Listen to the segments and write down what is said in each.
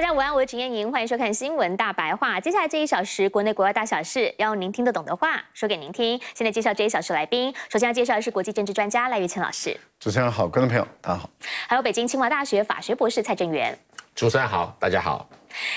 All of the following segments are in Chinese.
大家午安，好，我是陈燕莹，欢迎收看新闻大白话。接下来这一小时，国内国外大小事，要用您听得懂的话说给您听。现在介绍这一小时来宾，首先要介绍的是国际政治专家赖玉清老师。主持人好，观众朋友大家好。还有北京清华大学法学博士蔡正元。主持人好，大家好。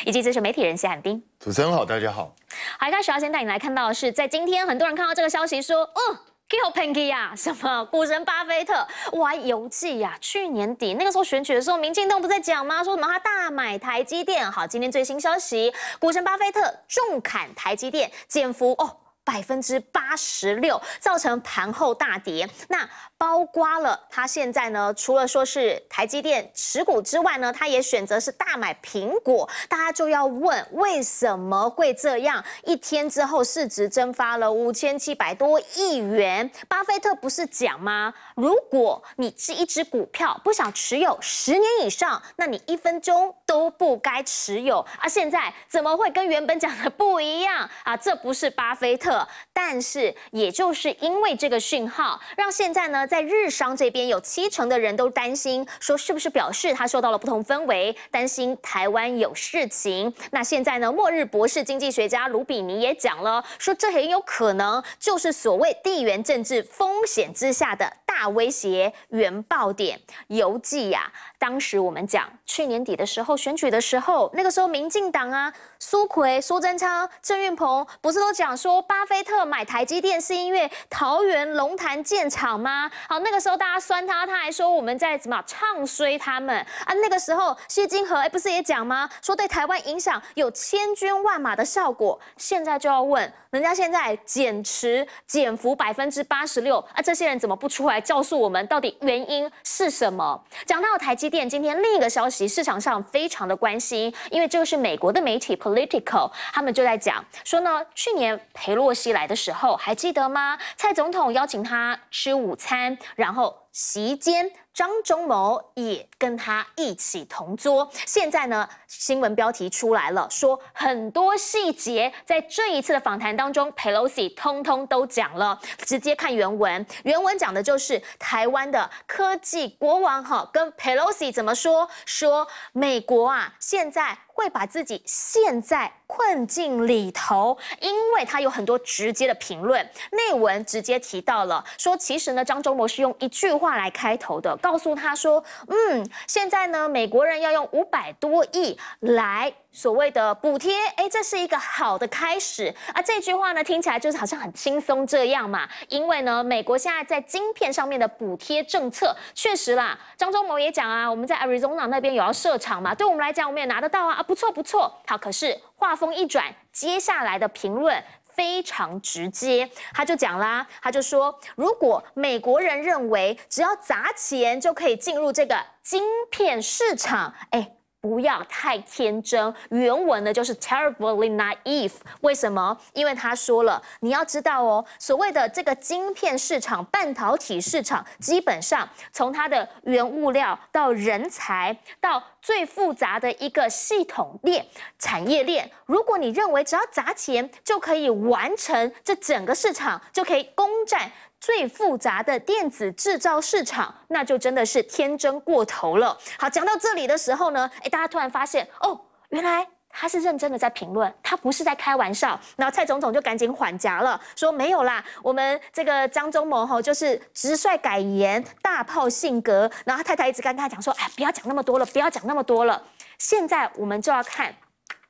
以及资深媒体人谢汉斌。主持人好，大家好。好，一开始要先带你来看到的是，在今天很多人看到这个消息说，哦」。k i l p e n g y 啊，什么股神巴菲特玩游记呀？去年底那个时候选举的时候，民进党不在讲吗？说什么他大买台积电，好，今天最新消息，股神巴菲特重砍台积电，减幅哦百分之八十六，造成盘后大跌。那。包刮了，他现在呢，除了说是台积电持股之外呢，他也选择是大买苹果。大家就要问，为什么会这样？一天之后市值蒸发了五千七百多亿元。巴菲特不是讲吗？如果你是一只股票不想持有十年以上，那你一分钟都不该持有。而现在怎么会跟原本讲的不一样啊？这不是巴菲特，但是也就是因为这个讯号，让现在呢。在日商这边，有七成的人都担心，说是不是表示他受到了不同氛围，担心台湾有事情。那现在呢？末日博士经济学家卢比尼也讲了，说这很有可能就是所谓地缘政治风险之下的大威胁。原爆点。邮记呀，当时我们讲。去年底的时候，选举的时候，那个时候民进党啊，苏奎、苏贞昌、郑运鹏不是都讲说，巴菲特买台积电是因为桃园龙潭建厂吗？好，那个时候大家酸他，他还说我们在怎么唱衰他们啊？那个时候谢金河哎，不是也讲吗？说对台湾影响有千军万马的效果。现在就要问，人家现在减持减幅百分之八十六啊，这些人怎么不出来教诉我们到底原因是什么？讲到台积电，今天另一个消息。市场上非常的关心，因为这个是美国的媒体 Political，他们就在讲说呢，去年裴洛西来的时候，还记得吗？蔡总统邀请他吃午餐，然后。席间，张忠谋也跟他一起同桌。现在呢，新闻标题出来了，说很多细节在这一次的访谈当中，Pelosi 通通都讲了。直接看原文，原文讲的就是台湾的科技国王哈，跟 Pelosi 怎么说？说美国啊，现在。会把自己陷在困境里头，因为他有很多直接的评论，内文直接提到了说，其实呢，张周谋是用一句话来开头的，告诉他说，嗯，现在呢，美国人要用五百多亿来。所谓的补贴，哎，这是一个好的开始。而这句话呢，听起来就是好像很轻松这样嘛。因为呢，美国现在在晶片上面的补贴政策，确实啦。张忠谋也讲啊，我们在 Arizona 那边有要设厂嘛，对我们来讲，我们也拿得到啊，啊，不错不错。好，可是话锋一转，接下来的评论非常直接，他就讲啦，他就说，如果美国人认为只要砸钱就可以进入这个晶片市场，哎。不要太天真。原文呢就是 terribly naive。为什么？因为他说了，你要知道哦，所谓的这个晶片市场、半导体市场，基本上从它的原物料到人才，到最复杂的一个系统链、产业链，如果你认为只要砸钱就可以完成这整个市场，就可以攻占。最复杂的电子制造市场，那就真的是天真过头了。好，讲到这里的时候呢，哎，大家突然发现，哦，原来他是认真的在评论，他不是在开玩笑。然后蔡总统就赶紧缓夹了，说没有啦，我们这个张忠谋吼就是直率改言，大炮性格。然后他太太一直跟他讲说，哎，不要讲那么多了，不要讲那么多了。现在我们就要看。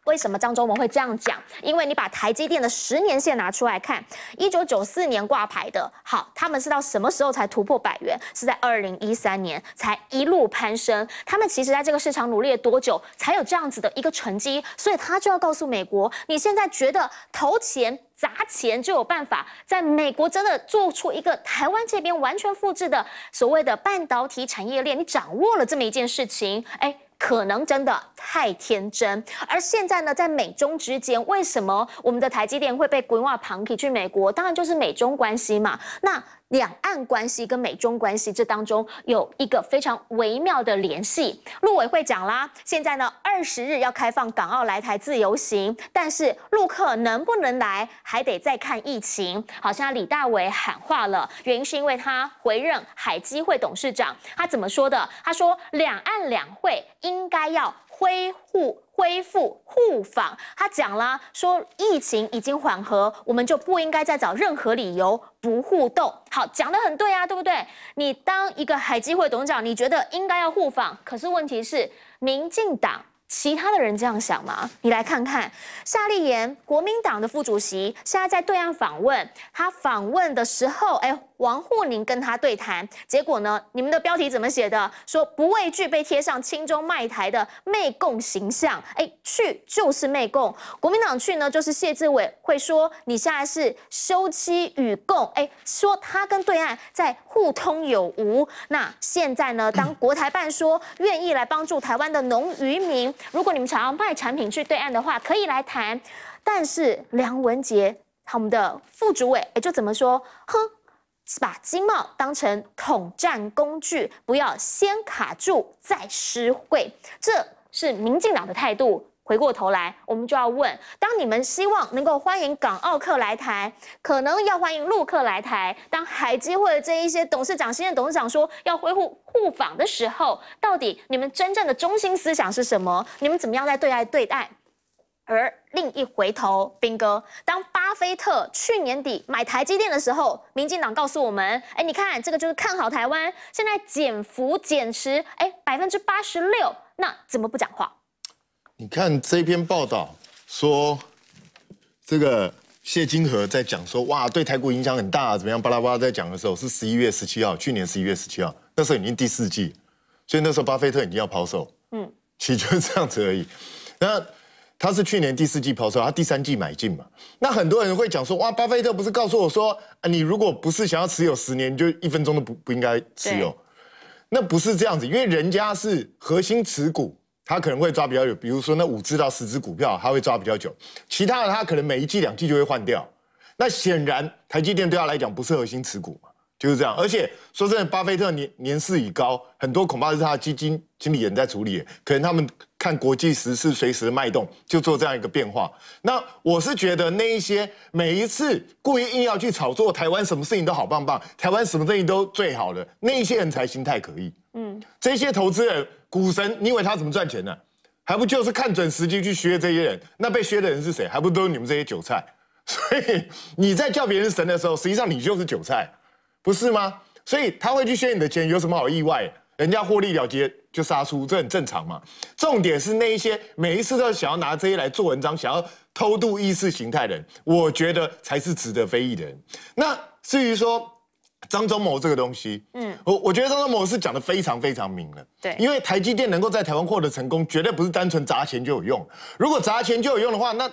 为什么张忠谋会这样讲？因为你把台积电的十年线拿出来看，一九九四年挂牌的，好，他们是到什么时候才突破百元？是在二零一三年才一路攀升。他们其实在这个市场努力了多久，才有这样子的一个成绩？所以他就要告诉美国，你现在觉得投钱砸钱就有办法，在美国真的做出一个台湾这边完全复制的所谓的半导体产业链？你掌握了这么一件事情，哎。可能真的太天真，而现在呢，在美中之间，为什么我们的台积电会被 g r 旁 e p a y 去美国？当然就是美中关系嘛。那。两岸关系跟美中关系这当中有一个非常微妙的联系。陆委会讲啦，现在呢二十日要开放港澳来台自由行，但是陆客能不能来还得再看疫情。好，像李大伟喊话了，原因是因为他回任海基会董事长，他怎么说的？他说两岸两会应该要。恢复、恢复互访，他讲了，说疫情已经缓和，我们就不应该再找任何理由不互动。好，讲的很对啊，对不对？你当一个海基会董事长，你觉得应该要互访，可是问题是，民进党。其他的人这样想吗？你来看看夏立言，国民党的副主席，现在在对岸访问。他访问的时候，哎，王沪宁跟他对谈，结果呢？你们的标题怎么写的？说不畏惧被贴上亲中卖台的媚共形象。哎，去就是媚共，国民党去呢，就是谢志伟会说你现在是休戚与共。哎，说他跟对岸在互通有无。那现在呢？当国台办说愿意来帮助台湾的农渔民。如果你们想要卖产品去对岸的话，可以来谈。但是梁文杰，我们的副主委，哎，就怎么说？哼，把经贸当成统战工具，不要先卡住再施惠，这是民进党的态度。回过头来，我们就要问：当你们希望能够欢迎港澳客来台，可能要欢迎陆客来台，当海基会的这一些董事长、新任董事长说要恢复互访的时候，到底你们真正的中心思想是什么？你们怎么样在对外对待？而另一回头，兵哥，当巴菲特去年底买台积电的时候，民进党告诉我们：“哎，你看这个就是看好台湾。”现在减幅减持，哎，百分之八十六，那怎么不讲话？你看这篇报道说，这个谢金河在讲说，哇，对台股影响很大，啊，怎么样？巴拉巴拉在讲的时候是十一月十七号，去年十一月十七号，那时候已经第四季，所以那时候巴菲特已经要抛售，嗯，其实就是这样子而已。那他是去年第四季抛售，他第三季买进嘛。那很多人会讲说，哇，巴菲特不是告诉我说，你如果不是想要持有十年，你就一分钟都不不应该持有。那不是这样子，因为人家是核心持股。他可能会抓比较久，比如说那五只到十只股票，他会抓比较久。其他的他可能每一季、两季就会换掉。那显然台积电对他来讲不是核心持股嘛，就是这样。而且说真的，巴菲特年年事已高，很多恐怕是他的基金经理人在处理，可能他们看国际时事随时脉动就做这样一个变化。那我是觉得那一些每一次故意硬要去炒作台湾什么事情都好棒棒，台湾什么事情都最好的那一些人才心态可以。嗯，这些投资人、股神，你以为他怎么赚钱呢？还不就是看准时机去削这些人？那被削的人是谁？还不都是你们这些韭菜？所以你在叫别人神的时候，实际上你就是韭菜，不是吗？所以他会去削你的钱，有什么好意外？人家获利了结就杀出，这很正常嘛。重点是那一些每一次都想要拿这些来做文章、想要偷渡意识形态的人，我觉得才是值得非议的人。那至于说。张忠谋这个东西，嗯，我我觉得张忠谋是讲的非常非常明了，对，因为台积电能够在台湾获得成功，绝对不是单纯砸钱就有用。如果砸钱就有用的话，那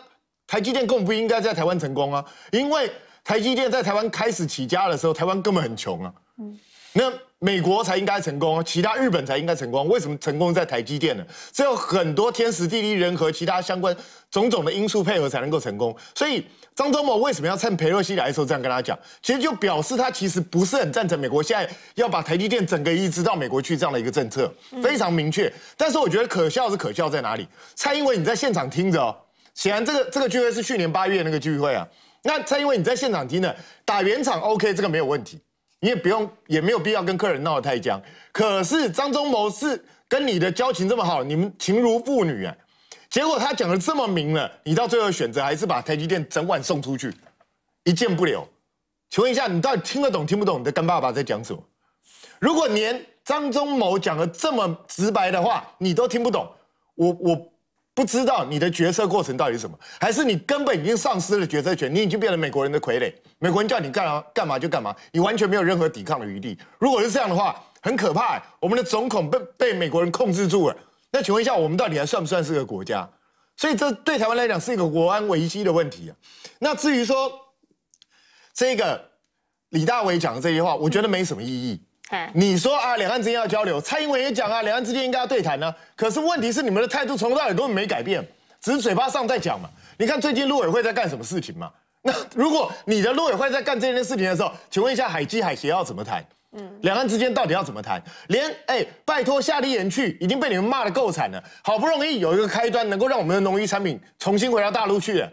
台积电根本不应该在台湾成功啊！因为台积电在台湾开始起家的时候，台湾根本很穷啊，嗯，那美国才应该成功啊，其他日本才应该成功，为什么成功在台积电呢？只有很多天时地利人和，其他相关种种的因素配合才能够成功，所以。张忠谋为什么要趁裴洛西来的时候这样跟他讲？其实就表示他其实不是很赞成美国现在要把台积电整个移植到美国去这样的一个政策，非常明确。但是我觉得可笑是可笑在哪里？蔡英文你在现场听着，显然这个这个聚会是去年八月那个聚会啊。那蔡英文你在现场听着，打圆场 OK，这个没有问题，你也不用也没有必要跟客人闹得太僵。可是张忠谋是跟你的交情这么好，你们情如父女啊。结果他讲的这么明了，你到最后选择还是把台积电整晚送出去，一件不留。请问一下，你到底听得懂听不懂你的干爸爸在讲什么？如果连张忠谋讲的这么直白的话你都听不懂，我我不知道你的决策过程到底是什么，还是你根本已经丧失了决策权，你已经变成美国人的傀儡，美国人叫你干嘛干嘛就干嘛，你完全没有任何抵抗的余地。如果是这样的话，很可怕，我们的总统被被美国人控制住了。那请问一下，我们到底还算不算是个国家？所以这对台湾来讲是一个国安危机的问题。啊。那至于说这个李大伟讲的这些话，我觉得没什么意义。你说啊，两岸之间要交流，蔡英文也讲啊，两岸之间应该要对谈呢。可是问题是，你们的态度从头到尾都没改变，只是嘴巴上在讲嘛。你看最近陆委会在干什么事情嘛？那如果你的陆委会在干这件事情的时候，请问一下海基海协要怎么谈？两岸之间到底要怎么谈？连哎，拜托夏立言去，已经被你们骂得够惨了。好不容易有一个开端，能够让我们的农渔产品重新回到大陆去了，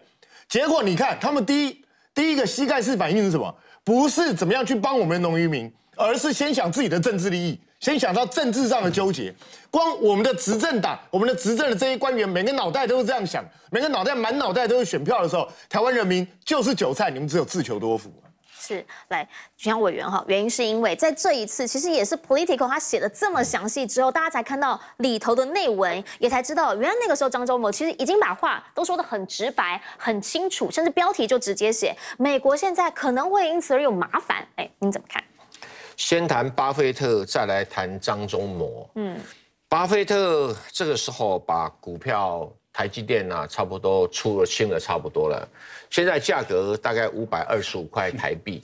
结果你看，他们第一第一个膝盖式反应是什么？不是怎么样去帮我们农渔民，而是先想自己的政治利益，先想到政治上的纠结。光我们的执政党，我们的执政的这些官员，每个脑袋都是这样想，每个脑袋满脑袋都是选票的时候，台湾人民就是韭菜，你们只有自求多福。是，来，许委员哈，原因是因为在这一次，其实也是 political 他写的这么详细之后，大家才看到里头的内文，也才知道原来那个时候张忠某其实已经把话都说的很直白、很清楚，甚至标题就直接写“美国现在可能会因此而有麻烦”。哎，你怎么看？先谈巴菲特，再来谈张忠谋。嗯，巴菲特这个时候把股票。台积电啊，差不多出了新的，差不多了。现在价格大概五百二十五块台币，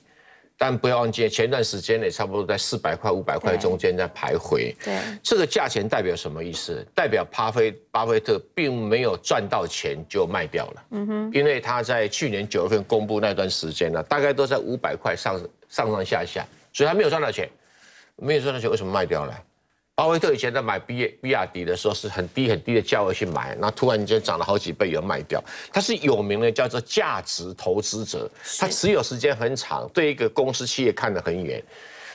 但不要忘记，前段时间也差不多在四百块、五百块中间在徘徊。对，这个价钱代表什么意思？代表巴菲巴菲特并没有赚到钱就卖掉了。嗯哼，因为他在去年九月份公布那段时间呢，大概都在五百块上上上下下，所以他没有赚到钱，没有赚到钱，为什么卖掉了？巴菲特以前在买比比亚迪的时候，是很低很低的价位去买，那突然间涨了好几倍，人卖掉。他是有名的叫做价值投资者，他持有时间很长，对一个公司企业看得很远。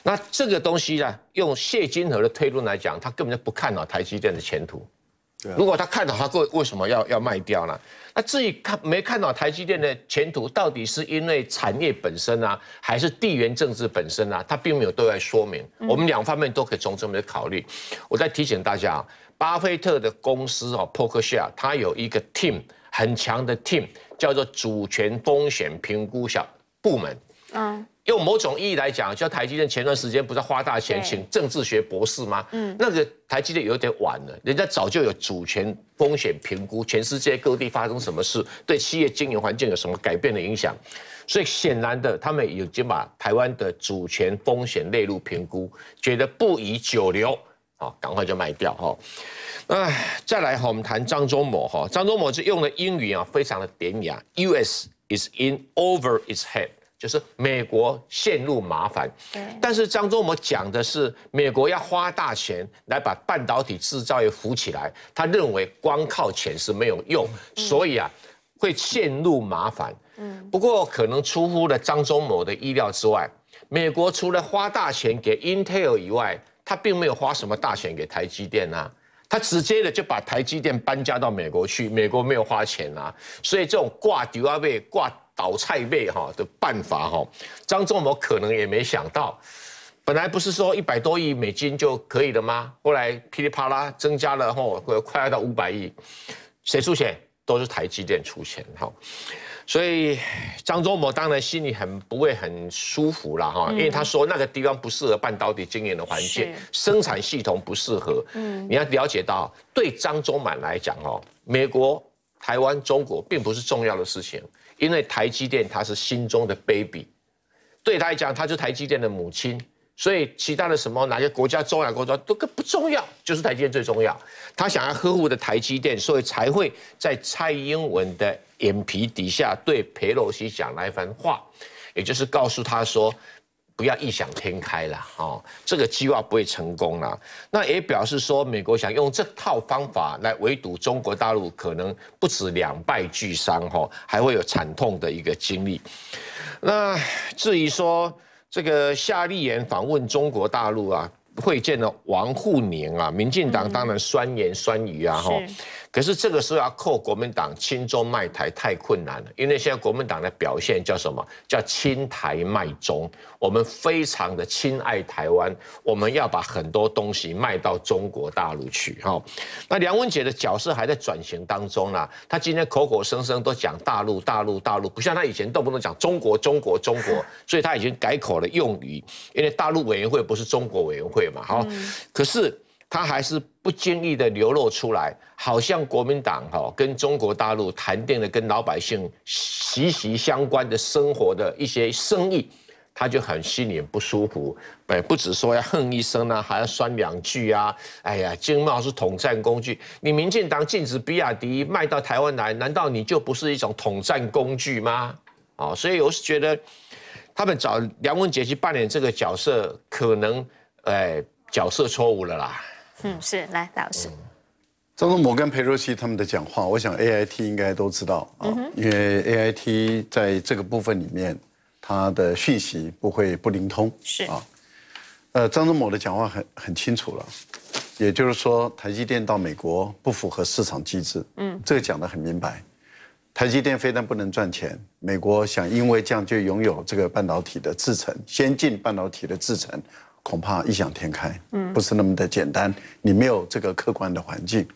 那这个东西呢，用谢金河的推论来讲，他根本就不看好台积电的前途。如果他看到他为为什么要要卖掉呢？那至于看没看到台积电的前途，到底是因为产业本身啊，还是地缘政治本身啊？他并没有对外说明。我们两方面都可以从这面考虑。我再提醒大家，巴菲特的公司啊，b e r k s h r e 它有一个 team 很强的 team，叫做主权风险评估小部门。嗯。用某种意义来讲，叫台积电前段时间不是花大钱请政治学博士吗？嗯，那个台积电有点晚了，人家早就有主权风险评估，全世界各地发生什么事，对企业经营环境有什么改变的影响。所以显然的，他们已经把台湾的主权风险列入评估，觉得不宜久留，好，赶快就卖掉哈。那再来哈，我们谈张忠谋哈，张忠谋是用的英语啊，非常的典雅，U.S. is in over its head。就是美国陷入麻烦，但是张忠谋讲的是美国要花大钱来把半导体制造业扶起来，他认为光靠钱是没有用，所以啊会陷入麻烦。嗯，不过可能出乎了张忠谋的意料之外，美国除了花大钱给 Intel 以外，他并没有花什么大钱给台积电啊，他直接的就把台积电搬家到美国去，美国没有花钱啊，所以这种挂迪拜挂。倒菜背哈的办法哈，张忠谋可能也没想到，本来不是说一百多亿美金就可以了吗？后来噼里啪啦增加了哈，会快要到五百亿，谁出钱都是台积电出钱哈，所以张忠谋当然心里很不会很舒服了哈，因为他说那个地方不适合半导体经营的环境，生产系统不适合。嗯，你要了解到，对张忠满来讲哦，美国、台湾、中国并不是重要的事情。因为台积电，他是心中的 baby，对他来讲，他是台积电的母亲，所以其他的什么哪些国家重要国家都不重要，就是台积电最重要。他想要呵护的台积电，所以才会在蔡英文的眼皮底下对佩洛西讲那一番话，也就是告诉他说。不要异想天开了哦，这个计划不会成功了。那也表示说，美国想用这套方法来围堵中国大陆，可能不止两败俱伤哈，还会有惨痛的一个经历。那至于说这个夏立言访问中国大陆啊，会见了王沪宁啊，民进党当然酸言酸语啊哈。可是这个时候要靠国民党亲中卖台太困难了，因为现在国民党的表现叫什么？叫亲台卖中。我们非常的亲爱台湾，我们要把很多东西卖到中国大陆去。哈，那梁文杰的角色还在转型当中呢。他今天口口声声都讲大陆，大陆，大陆，不像他以前动不动讲中国，中国，中国。所以他已经改口了用语，因为大陆委员会不是中国委员会嘛。哈，可是。他还是不经意的流露出来，好像国民党哈跟中国大陆谈定了，跟老百姓息息相关的生活的一些生意，他就很心里不舒服。哎，不止说要哼一声呢，还要酸两句啊！哎呀，经贸是统战工具，你民进党禁止比亚迪卖到台湾来，难道你就不是一种统战工具吗？啊，所以我是觉得，他们找梁文杰去扮演这个角色，可能哎角色错误了啦。嗯，是来老师，张忠谋跟裴若曦他们的讲话，我想 A I T 应该都知道啊，因为 A I T 在这个部分里面，它的讯息不会不灵通是啊。呃，张忠谋的讲话很很清楚了，也就是说台积电到美国不符合市场机制，嗯，这个讲得很明白，台积电非但不能赚钱，美国想因为这样就拥有这个半导体的制程，先进半导体的制程。恐怕异想天开，嗯，不是那么的简单。你没有这个客观的环境，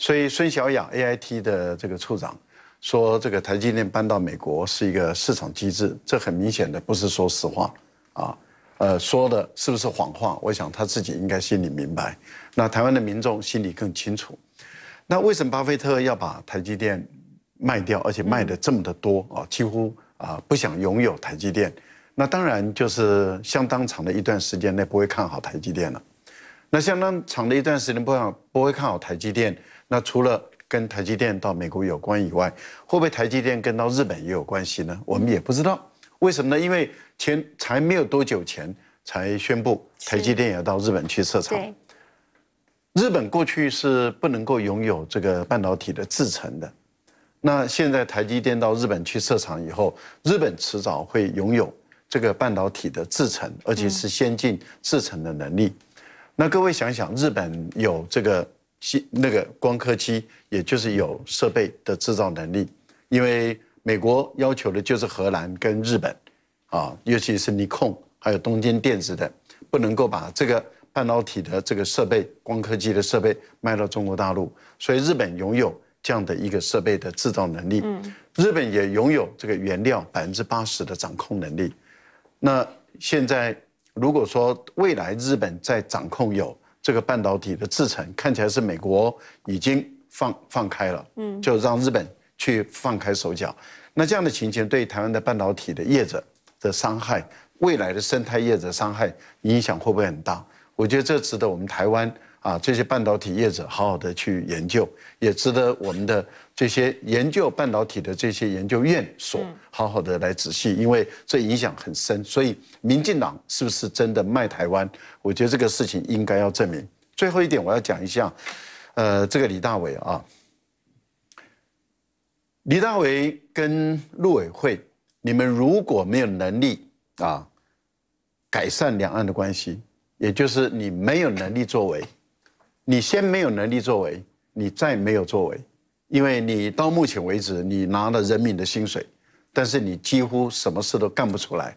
所以孙小雅 A I T 的这个处长说这个台积电搬到美国是一个市场机制，这很明显的不是说实话啊，呃，说的是不是谎话？我想他自己应该心里明白，那台湾的民众心里更清楚。那为什么巴菲特要把台积电卖掉，而且卖的这么的多啊？几乎啊不想拥有台积电。那当然就是相当长的一段时间内不会看好台积电了。那相当长的一段时间不会不会看好台积电。那除了跟台积电到美国有关以外，会不会台积电跟到日本也有关系呢？我们也不知道为什么呢？因为前才没有多久前才宣布台积电也要到日本去设厂。日本过去是不能够拥有这个半导体的制程的。那现在台积电到日本去设厂以后，日本迟早会拥有。这个半导体的制成，而且是先进制成的能力。那各位想想，日本有这个那个光刻机，也就是有设备的制造能力。因为美国要求的就是荷兰跟日本，啊，尤其是尼控还有东京电子的，不能够把这个半导体的这个设备、光刻机的设备卖到中国大陆。所以日本拥有这样的一个设备的制造能力，日本也拥有这个原料百分之八十的掌控能力。那现在，如果说未来日本在掌控有这个半导体的制程，看起来是美国已经放放开了，嗯，就让日本去放开手脚。那这样的情形对台湾的半导体的业者、的伤害，未来的生态业者伤害影响会不会很大？我觉得这值得我们台湾。啊，这些半导体业者好好的去研究，也值得我们的这些研究半导体的这些研究院所好好的来仔细，因为这影响很深。所以，民进党是不是真的卖台湾？我觉得这个事情应该要证明。最后一点，我要讲一下，呃，这个李大伟啊，李大伟跟陆委会，你们如果没有能力啊，改善两岸的关系，也就是你没有能力作为。你先没有能力作为，你再没有作为，因为你到目前为止你拿了人民的薪水，但是你几乎什么事都干不出来。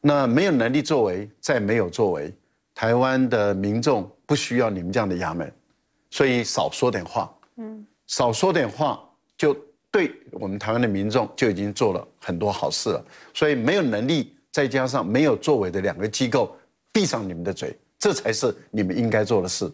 那没有能力作为，再没有作为，台湾的民众不需要你们这样的衙门，所以少说点话，嗯，少说点话就对我们台湾的民众就已经做了很多好事了。所以没有能力再加上没有作为的两个机构，闭上你们的嘴，这才是你们应该做的事。